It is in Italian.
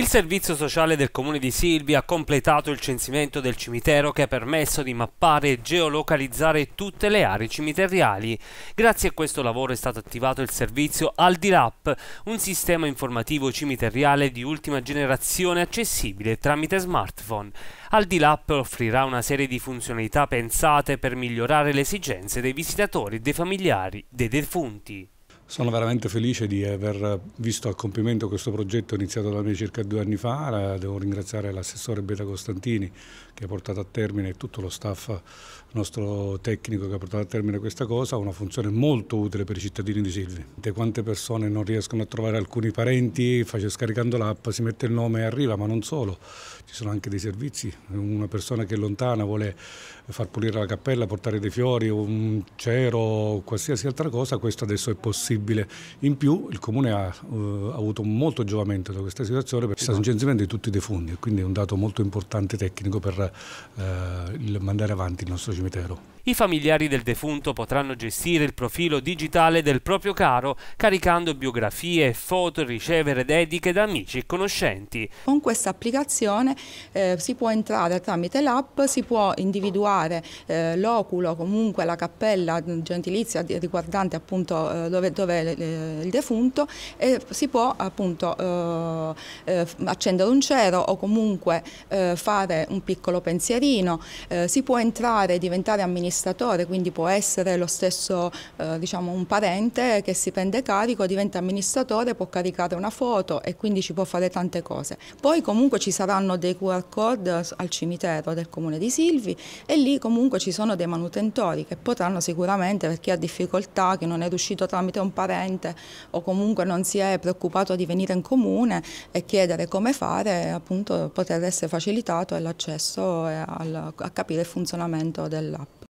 Il servizio sociale del comune di Silvia ha completato il censimento del cimitero che ha permesso di mappare e geolocalizzare tutte le aree cimiteriali. Grazie a questo lavoro è stato attivato il servizio Aldilap, un sistema informativo cimiteriale di ultima generazione accessibile tramite smartphone. Aldilap offrirà una serie di funzionalità pensate per migliorare le esigenze dei visitatori e dei familiari dei defunti. Sono veramente felice di aver visto a compimento questo progetto iniziato da me circa due anni fa. Eh, devo ringraziare l'assessore Beta Costantini che ha portato a termine e tutto lo staff nostro tecnico che ha portato a termine questa cosa, una funzione molto utile per i cittadini di Silvi. Quante persone non riescono a trovare alcuni parenti, scaricando l'app, si mette il nome e arriva, ma non solo, ci sono anche dei servizi. Una persona che è lontana vuole far pulire la cappella, portare dei fiori, un cero, qualsiasi altra cosa, questo adesso è possibile possibile. In più il Comune ha, eh, ha avuto molto giovamento da questa situazione perché è stato censimento di tutti i fondi e quindi è un dato molto importante tecnico per eh, il mandare avanti il nostro cimitero. I familiari del defunto potranno gestire il profilo digitale del proprio caro caricando biografie, foto, e ricevere dediche da amici e conoscenti. Con questa applicazione eh, si può entrare tramite l'app, si può individuare eh, l'oculo, comunque la cappella gentilizia riguardante appunto eh, dove, dove dove il defunto e si può appunto eh, eh, accendere un cero o comunque eh, fare un piccolo pensierino, eh, si può entrare e diventare amministratore, quindi può essere lo stesso eh, diciamo un parente che si prende carico, diventa amministratore, può caricare una foto e quindi ci può fare tante cose. Poi comunque ci saranno dei QR code al cimitero del comune di Silvi e lì comunque ci sono dei manutentori che potranno sicuramente per chi ha difficoltà, che non è riuscito tramite un parente o comunque non si è preoccupato di venire in comune e chiedere come fare, appunto poter essere facilitato l'accesso eh, a capire il funzionamento dell'app.